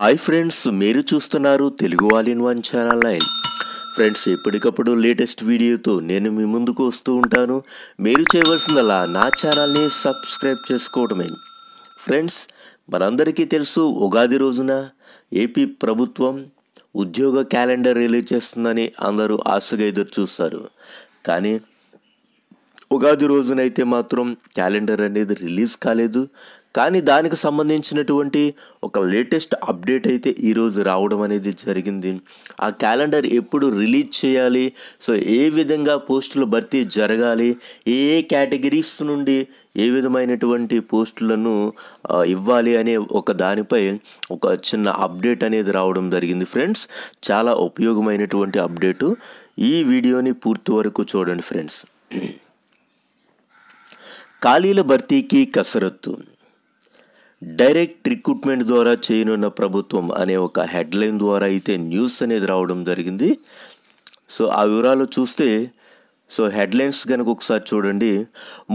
hi friends మీరు చూస్తున్నారు Telugu all in one channel line friends ఎప్పటికప్పుడు లేటెస్ట్ వీడియోతో నేను మీ ముందుకు వస్తూ ఉంటాను మీరు చేయవలసిందలా నా ఛానల్ని సబ్స్క్రైబ్ చేసుకోవడమే ఫ్రెండ్స్ మనందరికీ తెలుసు ఉగాది రోజున ఏపీ ప్రభుత్వం ఉద్యోగ క్యాలెండర్ రిలీజ్ చేస్తుందని అందరూ ఆశగా ఎదురు చూస్తారు కానీ ఉగాది రోజునైతే మాత్రం క్యాలెండర్ అనేది రిలీజ్ కాలేదు కానీ దానికి సంబంధించినటువంటి ఒక లేటెస్ట్ అప్డేట్ అయితే ఈరోజు రావడం అనేది జరిగింది ఆ క్యాలెండర్ ఎప్పుడు రిలీజ్ చేయాలి సో ఏ విధంగా పోస్టులు భర్తీ జరగాలి ఏ ఏ కేటగిరీస్ నుండి ఏ విధమైనటువంటి పోస్టులను ఇవ్వాలి అనే ఒక దానిపై ఒక చిన్న అప్డేట్ అనేది రావడం జరిగింది ఫ్రెండ్స్ చాలా ఉపయోగమైనటువంటి అప్డేటు ఈ వీడియోని పూర్తి వరకు చూడండి ఫ్రెండ్స్ ఖాళీల భర్తీకి కసరత్తు డైరెక్ట్ రిక్రూట్మెంట్ ద్వారా చేయనున్న ప్రభుత్వం అనే ఒక హెడ్లైన్ ద్వారా అయితే న్యూస్ అనేది రావడం జరిగింది సో ఆ వివరాలు చూస్తే సో హెడ్లైన్స్ కనుక ఒకసారి చూడండి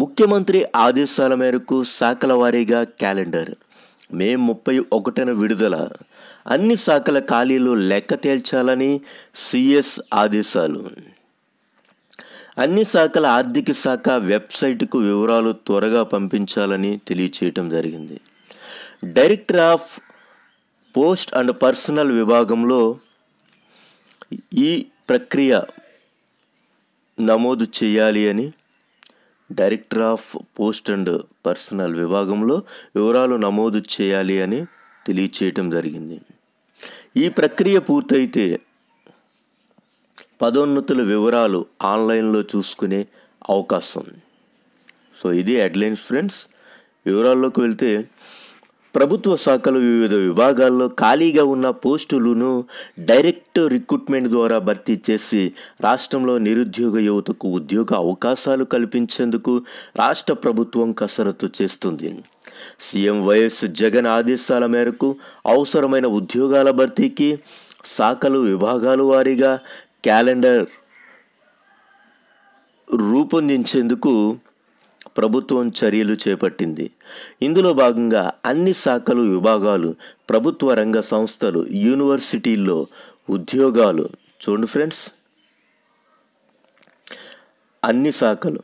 ముఖ్యమంత్రి ఆదేశాల మేరకు శాఖల వారీగా క్యాలెండర్ మే ముప్పై ఒకటిన విడుదల అన్ని శాఖల ఖాళీలు లెక్క తేల్చాలని సిఎస్ ఆదేశాలు అన్ని శాఖల ఆర్థిక శాఖ వెబ్సైట్కు వివరాలు త్వరగా పంపించాలని తెలియచేయటం జరిగింది director of post and personnel విభాగంలో ఈ ప్రక్రియ నమోదు చేయాలి అని director of post and personnel విభాగంలో వివరాలు నమోదు చేయాలి అని తెలియచేయటం జరిగింది ఈ ప్రక్రియ పూర్తయితే పదోన్నతుల వివరాలు ఆన్లైన్లో చూసుకునే అవకాశం సో ఇది హెడ్లైన్స్ ఫ్రెండ్స్ వివరాల్లోకి వెళ్తే ప్రభుత్వ శాఖలు వివిధ విభాగాల్లో ఖాళీగా ఉన్న పోస్టులను డైరెక్ట్ రిక్రూట్మెంట్ ద్వారా భర్తీ చేసి రాష్ట్రంలో నిరుద్యోగ యువతకు ఉద్యోగ అవకాశాలు కల్పించేందుకు రాష్ట్ర ప్రభుత్వం కసరత్తు చేస్తుంది సీఎం వైఎస్ జగన్ ఆదేశాల మేరకు అవసరమైన ఉద్యోగాల భర్తీకి శాఖలు విభాగాలు వారీగా క్యాలెండర్ రూపొందించేందుకు ప్రభుత్వం చర్యలు చేపట్టింది ఇందులో భాగంగా అన్ని శాఖలు విభాగాలు ప్రభుత్వ రంగ సంస్థలు యూనివర్సిటీల్లో ఉద్యోగాలు చూడండి ఫ్రెండ్స్ అన్ని శాఖలు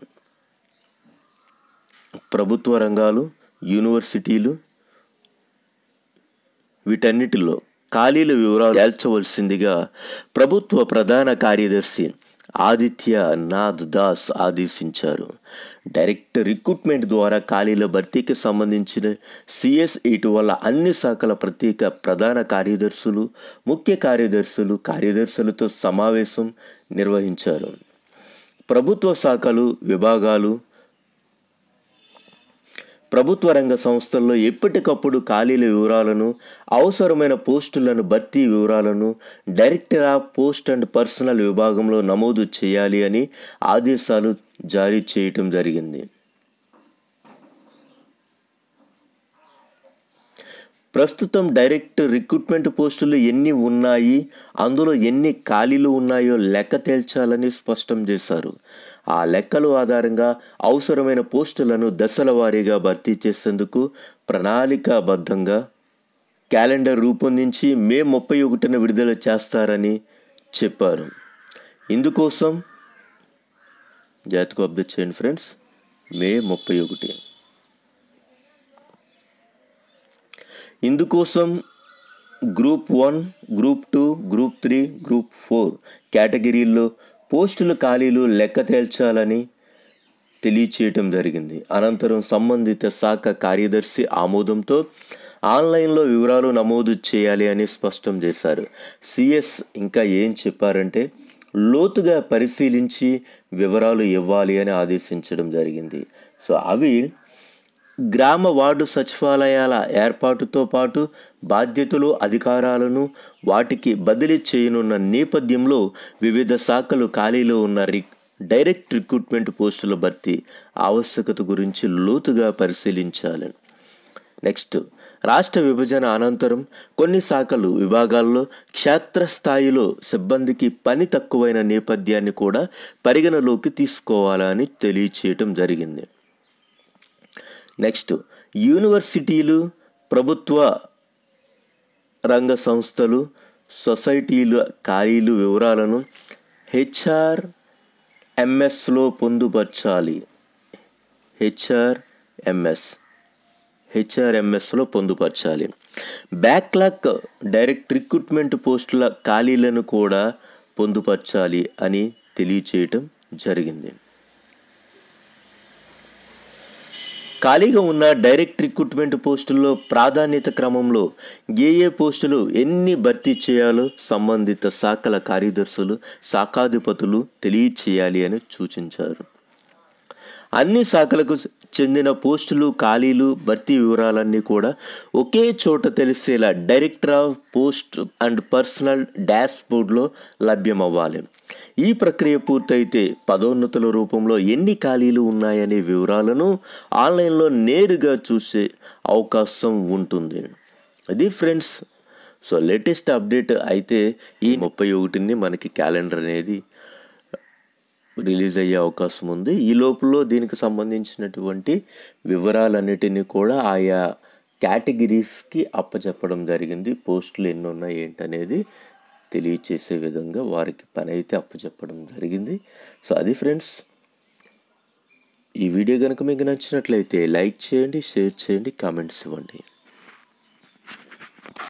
ప్రభుత్వ రంగాలు యూనివర్సిటీలు వీటన్నిటిలో ఖాళీల వివరాలు తేల్చవలసిందిగా ప్రభుత్వ ప్రధాన కార్యదర్శి ఆదిత్య నాథ్ దాస్ ఆదేశించారు డైరెక్ట్ రిక్రూట్మెంట్ ద్వారా ఖాళీల భర్తీకి సంబంధించిన సిఎస్ ఇటీవల అన్ని శాఖల ప్రత్యేక ప్రధాన కార్యదర్శులు ముఖ్య కార్యదర్శులు కార్యదర్శులతో సమావేశం నిర్వహించారు ప్రభుత్వ శాఖలు విభాగాలు ప్రభుత్వ రంగ సంస్థల్లో ఎప్పటికప్పుడు ఖాళీల వివరాలను అవసరమైన పోస్టులను భర్తీ వివరాలను director of post and personnel విభాగంలో నమోదు చేయాలి అని ఆదేశాలు జారీ చేయటం జరిగింది ప్రస్తుతం డైరెక్ట్ రిక్రూట్మెంట్ పోస్టులు ఎన్ని ఉన్నాయి అందులో ఎన్ని ఖాళీలు ఉన్నాయో లెక్క తేల్చాలని స్పష్టం చేశారు ఆ లెక్కలు ఆధారంగా అవసరమైన పోస్టులను దశల వారీగా భర్తీ చేసేందుకు ప్రణాళికాబద్ధంగా క్యాలెండర్ రూపొందించి మే ముప్పై ఒకటిన విడుదల చేస్తారని చెప్పారు ఇందుకోసం జాతకు అప్డేట్ చేయండి ఫ్రెండ్స్ మే ముప్పై ఒకటి ఇందుకోసం group one group two group three group four కేటగిరీల్లో పోస్టుల ఖాళీలు లెక్క తేల్చాలని తెలియచేయటం జరిగింది అనంతరం సంబంధిత శాఖ కార్యదర్శి ఆమోదంతో ఆన్లైన్లో వివరాలు నమోదు చేయాలి అని స్పష్టం చేశారు సిఎస్ ఇంకా ఏం చెప్పారంటే లోతుగా పరిశీలించి వివరాలు ఇవ్వాలి అని ఆదేశించడం జరిగింది సో అవి గ్రామ వార్డు సచివాలయాల ఏర్పాటుతో పాటు బాధ్యతలు అధికారాలను వాటికి బదిలీ చేయనున్న నేపథ్యంలో వివిధ శాఖలు ఖాళీలో ఉన్న రి డైరెక్ట్ రిక్రూట్మెంట్ పోస్టుల భర్తీ ఆవశ్యకత గురించి లోతుగా పరిశీలించాలి నెక్స్ట్ రాష్ట్ర విభజన అనంతరం కొన్ని శాఖలు విభాగాల్లో క్షేత్రస్థాయిలో సిబ్బందికి పని తక్కువైన నేపథ్యాన్ని కూడా పరిగణలోకి తీసుకోవాలని తెలియచేయటం జరిగింది నెక్స్ట్ యూనివర్సిటీలు ప్రభుత్వ రంగ సంస్థలు సొసైటీల ఖాళీలు వివరాలను హెచ్ఆర్ ఎంఎస్లో పొందుపరచాలి హెచ్ఆర్ ఎంఎస్ హెచ్ఆర్ఎంఎస్లో పొందుపరచాలి బ్యాక్లాక్ డైరెక్ట్ రిక్రూట్మెంట్ పోస్టుల ఖాళీలను కూడా పొందుపరచాలి అని తెలియచేయటం జరిగింది ఖాళీగా ఉన్న డైరెక్ట్ రిక్రూట్మెంట్ పోస్టుల్లో ప్రాధాన్యత క్రమంలో ఏ ఏ పోస్టులు ఎన్ని భర్తీ చేయాలో సంబంధిత శాఖల కార్యదర్శులు శాఖాధిపతులు తెలియచేయాలి అని సూచించారు అన్ని శాఖలకు చెందిన పోస్టులు ఖాళీలు భర్తీ వివరాలన్నీ కూడా ఒకే చోట తెలిసేలా director of post and personnel డ్యాష్ బోర్డ్లో లభ్యమవ్వాలి ఈ ప్రక్రియ పూర్తయితే పదోన్నతుల రూపంలో ఎన్ని ఖాళీలు ఉన్నాయనే వివరాలను ఆన్లైన్లో నేరుగా చూసే అవకాశం ఉంటుంది అది ఫ్రెండ్స్ సో లేటెస్ట్ అప్డేట్ అయితే ఈ ముప్పై ఒకటిని మనకి క్యాలెండర్ అనేది రిలీజ్ అయ్యే అవకాశం ఉంది ఈ లోపల దీనికి సంబంధించినటువంటి వివరాలన్నిటినీ కూడా ఆయా కేటగిరీస్కి అప్పచెప్పడం జరిగింది పోస్టులు ఎన్ని ఉన్నాయి ఏంటనేది తెలియచేసే విధంగా వారికి పని అయితే అప్పచెప్పడం జరిగింది సో అది ఫ్రెండ్స్ ఈ వీడియో కనుక మీకు నచ్చినట్లయితే లైక్ చేయండి షేర్ చేయండి కామెంట్స్ ఇవ్వండి